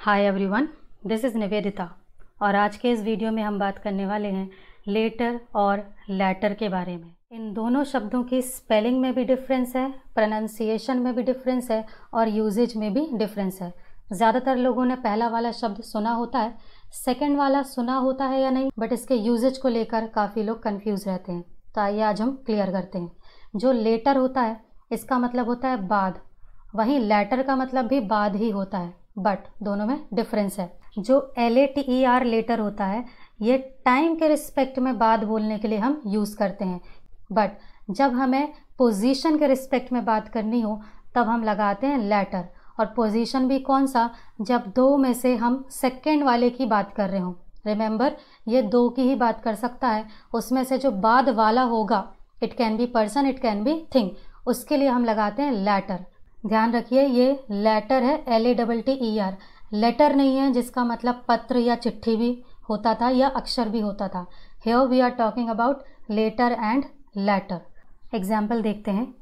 hi everyone this is Nivedita और आज के इस वीडियो में हम बात करने वाले हैं लेटर और लेटर के बारे में इन दोनों शब्दों की स्पेलिंग में भी डिफरेंस है प्रोनाउंसिएशन में भी डिफरेंस है और यूजेज में भी डिफरेंस है ज़्यादातर लोगों ने पहला वाला शब्द सुना होता है सेकेंड वाला सुना होता है या नहीं बट इसके यूजेज को लेकर काफ़ी लोग कन्फ्यूज रहते हैं तो आइए आज हम क्लियर करते हैं जो लेटर होता है इसका मतलब होता है बाद वहीं लेटर का मतलब भी बाद ही होता है बट दोनों में डिफरेंस है जो L A T E R later होता है ये टाइम के रिस्पेक्ट में बात बोलने के लिए हम यूज़ करते हैं बट जब हमें पोजीशन के रिस्पेक्ट में बात करनी हो तब हम लगाते हैं लेटर और पोजीशन भी कौन सा जब दो में से हम सेकेंड वाले की बात कर रहे हों रिमेंबर ये दो की ही बात कर सकता है उसमें से जो बाद वाला होगा it can be person it can be thing उसके लिए हम लगाते हैं लेटर ध्यान रखिए ये लेटर है L A double T E R latter नहीं है जिसका मतलब पत्र या चिट्ठी भी होता था या अक्षर भी होता था here we are talking about later and latter example देखते हैं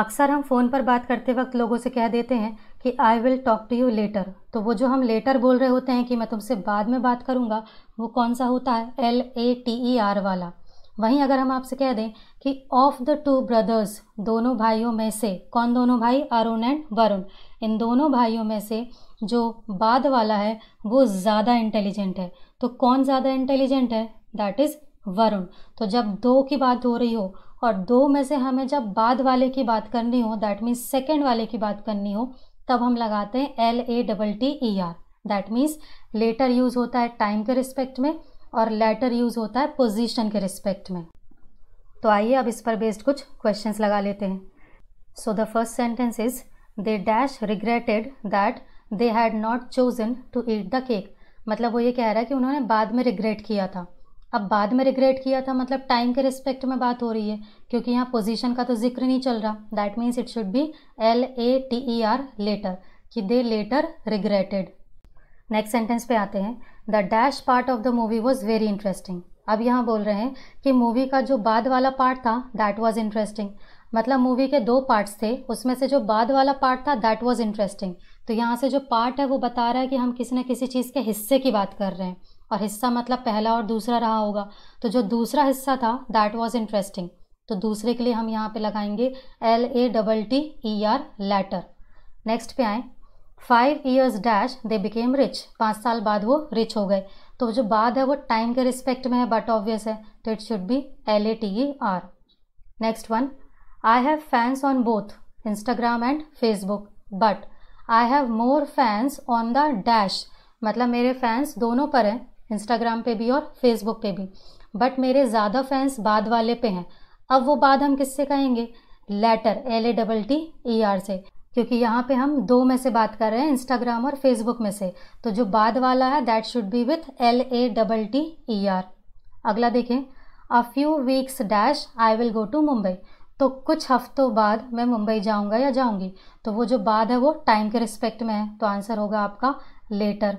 अक्सर हम फ़ोन पर बात करते वक्त लोगों से कह देते हैं कि I will talk to you later तो वो जो हम लेटर बोल रहे होते हैं कि मैं तुमसे बाद में बात करूँगा वो कौन सा होता है L A T E R वाला वहीं अगर हम आपसे कह दें कि ऑफ द टू ब्रदर्स दोनों भाइयों में से कौन दोनों भाई अरुण एंड वरुण इन दोनों भाइयों में से जो बाद वाला है वो ज़्यादा इंटेलिजेंट है तो कौन ज़्यादा इंटेलिजेंट है दैट इज़ वरुण तो जब दो की बात हो रही हो और दो में से हमें जब बाद वाले की बात करनी हो दैट मीन्स सेकेंड वाले की बात करनी हो तब हम लगाते हैं L A double T E R that means latter use होता है टाइम के रिस्पेक्ट में और लेटर यूज़ होता है पोजिशन के रिस्पेक्ट में तो आइए अब इस पर बेस्ड कुछ क्वेश्चन लगा लेते हैं so the first sentence is the dash regretted that they had not chosen to eat the cake मतलब वो ये कह रहा है कि उन्होंने बाद में रिग्रेट किया था अब बाद में रिग्रेट किया था मतलब टाइम के रिस्पेक्ट में बात हो रही है क्योंकि यहाँ पोजीशन का तो जिक्र नहीं चल रहा that means it should be L A T E R later कि the later regretted next sentence पे आते हैं the dash part of the movie was very interesting अब यहाँ बोल रहे हैं कि मूवी का जो बाद वाला पार्ट था दैट वॉज इंटरेस्टिंग मतलब मूवी के दो पार्ट्स थे उसमें से जो बाद वाला पार्ट था दैट वॉज इंटरेस्टिंग तो यहाँ से जो पार्ट है वो बता रहा है कि हम किसी न किसी चीज़ के हिस्से की बात कर रहे हैं और हिस्सा मतलब पहला और दूसरा रहा होगा तो जो दूसरा हिस्सा था दैट वॉज इंटरेस्टिंग तो दूसरे के लिए हम यहाँ पे लगाएंगे L A double T E R latter next पे आए five years dash they became rich पाँच साल बाद वो रिच हो गए तो जो बाद है वो टाइम के रिस्पेक्ट में है बट ऑब्वियस है तो it should be L A T E R next one I have fans on both Instagram and Facebook but I have more fans on the dash मतलब मेरे फैंस दोनों पर हैं इंस्टाग्राम पे भी और फेसबुक पे भी बट मेरे ज़्यादा फैंस बाद वाले पे हैं अब वो बाद हम किससे कहेंगे latter L A double T E R से क्योंकि यहाँ पे हम दो में से बात कर रहे हैं इंस्टाग्राम और फेसबुक में से तो जो बाद वाला है that should be with L A double T E R अगला देखें a few weeks dash I will go to Mumbai तो कुछ हफ्तों बाद मैं मुंबई जाऊंगा या जाऊंगी तो वो जो बाद है वो टाइम के रिस्पेक्ट में है तो आंसर होगा आपका latter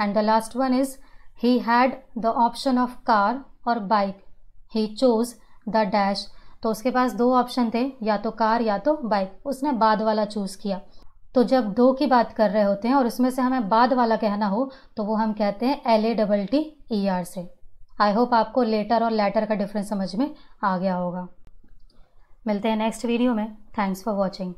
and the last one is he had the option of car और bike he chose the dash तो उसके पास दो ऑप्शन थे या तो कार या तो बाइक उसने बाद वाला चूज़ किया तो जब दो की बात कर रहे होते हैं और उसमें से हमें बाद वाला कहना हो तो वो हम कहते हैं L A double T E R से आई होप आपको लेटर और लेटर का डिफरेंस समझ में आ गया होगा मिलते हैं नेक्स्ट वीडियो में थैंक्स फॉर वॉचिंग